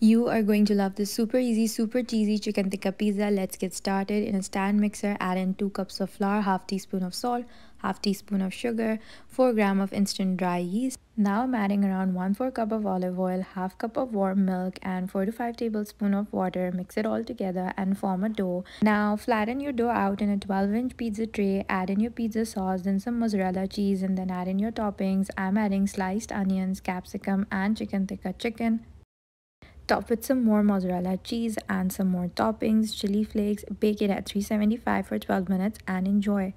You are going to love this super easy, super cheesy chicken tikka pizza. Let's get started. In a stand mixer, add in 2 cups of flour, half teaspoon of salt, half teaspoon of sugar, 4 gram of instant dry yeast. Now I'm adding around 1 4 cup of olive oil, half cup of warm milk and 4 to 5 tablespoon of water. Mix it all together and form a dough. Now flatten your dough out in a 12 inch pizza tray. Add in your pizza sauce, then some mozzarella cheese and then add in your toppings. I'm adding sliced onions, capsicum and chicken tikka chicken. Top with some more mozzarella cheese and some more toppings, chili flakes. Bake it at 375 for 12 minutes and enjoy.